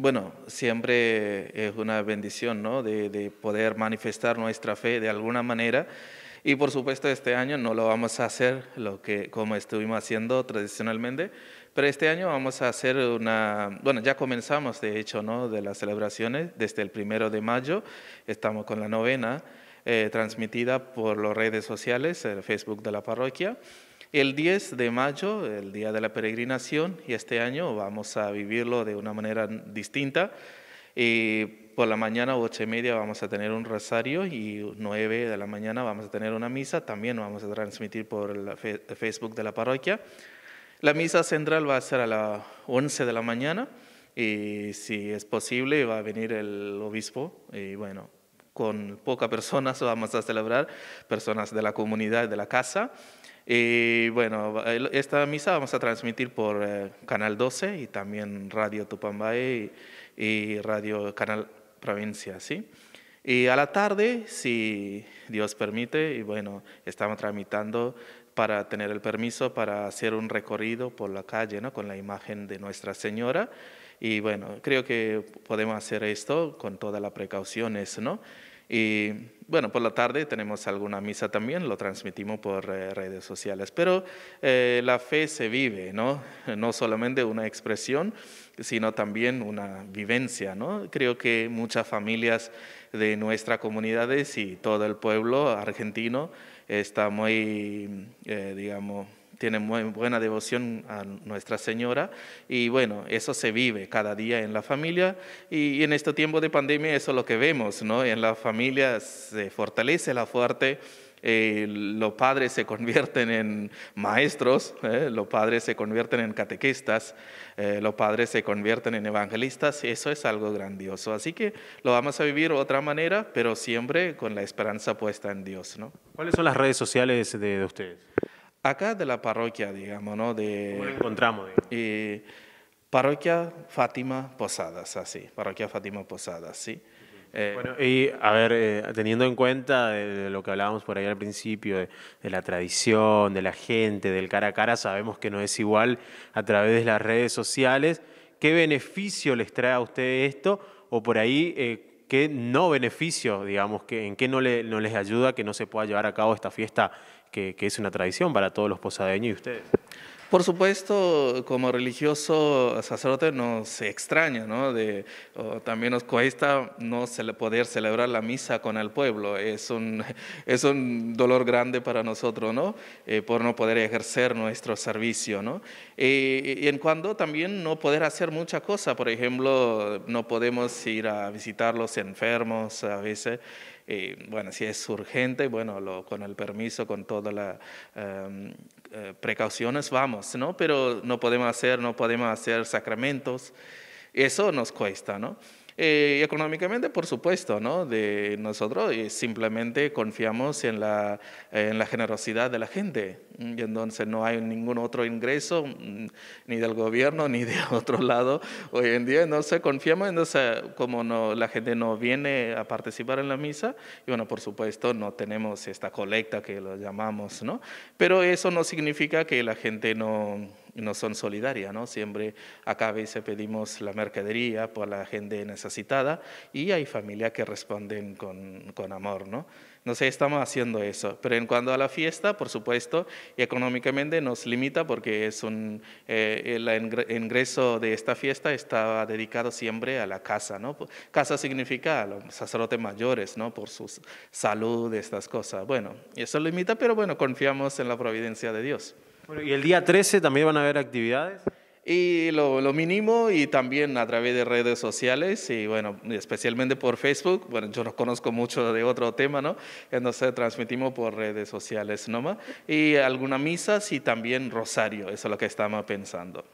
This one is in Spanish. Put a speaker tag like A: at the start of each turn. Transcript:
A: Bueno, siempre es una bendición, ¿no? De, poder manifestar nuestra fe de alguna manera. Y por supuesto, este año no lo vamos a hacer como estuvimos haciendo tradicionalmente, pero este año vamos a hacer una. Bueno, ya comenzamos, de hecho, ¿no? De las celebraciones. Desde el primero de mayo estamos con la novena eh, transmitida por las redes sociales, el Facebook de la parroquia. El 10 de mayo, el día de la peregrinación, y este año vamos a vivirlo de una manera distinta. Eh, por la mañana, ocho y media, vamos a tener un rosario y 9 de la mañana vamos a tener una misa. También vamos a transmitir por el Facebook de la parroquia. La misa central va a ser a las 11 de la mañana y si es posible va a venir el obispo y bueno, con pocas personas vamos a celebrar, personas de la comunidad, de la casa. Y bueno, esta misa vamos a transmitir por eh, Canal 12 y también Radio Tupambay y, y, Radio Canal Provincia, ¿sí? Y a la tarde, si Dios permite, y bueno, estamos tramitando para tener el permiso para hacer un recorrido por la calle, ¿no? Con la imagen de Nuestra Señora. Y bueno, creo que podemos hacer esto con todas las precauciones, ¿no? Y bueno, por la tarde tenemos alguna misa también, lo transmitimos por eh, redes sociales. Pero eh, la fe se vive, ¿no? No solamente una expresión, sino también una vivencia, ¿no? Creo que muchas familias de nuestras comunidades y todo el pueblo argentino está muy, eh, digamos, tiene buena devoción a Nuestra Señora y bueno, eso se vive cada día en la familia y, en este tiempo de pandemia eso es lo que vemos, ¿no? En la familia se fortalece la fuerte. Eh, los padres se convierten en maestros, ¿eh? los padres se convierten en catequistas, eh, los padres se convierten en evangelistas, eso es algo grandioso. Así que lo vamos a vivir de otra manera, pero siempre con la esperanza puesta en Dios. ¿no?
B: ¿Cuáles son las redes
A: sociales de ustedes? acá de la parroquia, digamos, ¿no? De, encontramos? parroquia Fátima Posadas, así, parroquia Fátima Posadas, sí. Eh, bueno, y a ver, eh, teniendo en cuenta
B: lo que hablábamos por ahí al principio, de, la tradición, de la gente, del cara a cara, sabemos que no es igual a través de las redes sociales. ¿Qué beneficio les trae a ustedes esto? O por ahí, eh, ¿qué no beneficio, digamos, que, en qué no, no les ayuda que no se pueda llevar a cabo esta fiesta que, es una tradición para todos los posadeños y
A: ustedes. Por supuesto, como religioso sacerdote nos extraña, ¿no? también nos cuesta no poder celebrar la misa con el pueblo. Es un, dolor grande para nosotros, ¿no? Eh, por no poder ejercer nuestro servicio, ¿no? Eh, y en cuanto también no poder hacer mucha cosa, por ejemplo, no podemos ir a visitar los enfermos a veces. Eh, bueno, si es urgente, bueno, lo, con el permiso, con toda la em, eh, precauciones vamos, ¿no? Pero no podemos hacer, no podemos hacer sacramentos. Eso nos cuesta, ¿no? Eh, económicamente, por supuesto, ¿no? De nosotros simplemente confiamos en la, en la generosidad de la gente. Y entonces no hay ningún otro ingreso, mm, ni del gobierno, ni de otro lado. Hoy en día, entonces confiamos, entonces como no, la gente no viene a participar en la misa, y bueno, por supuesto no tenemos esta colecta que lo llamamos, ¿no? Pero eso no significa que la gente no no son solidarias, ¿no? Siempre acá a veces pedimos la mercadería por la gente necesitada y hay familias que responden con, amor, ¿no? No sé, estamos haciendo eso. Pero en cuanto a la fiesta, por supuesto, económicamente nos limita porque es eh, el ingreso de esta fiesta está dedicado siempre a la casa. ¿no? Casa significa a los sacerdotes mayores, ¿no? por su salud, estas cosas. Bueno, eso limita, pero bueno, confiamos en la providencia de Dios. ¿Y el día 13 también van a haber actividades? Y lo, mínimo, y también a través de redes sociales, y bueno, especialmente por Facebook. Bueno, yo no conozco mucho de otro tema, ¿no? Entonces transmitimos por redes sociales nomás. Y alguna misa y también rosario, eso es lo que estamos pensando.